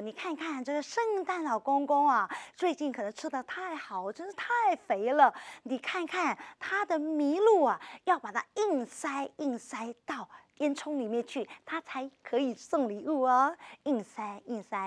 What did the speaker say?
你看看这个圣诞老公公啊，最近可能吃的太好，真是太肥了。你看看他的麋鹿啊，要把它硬塞硬塞到烟囱里面去，他才可以送礼物哦，硬塞硬塞。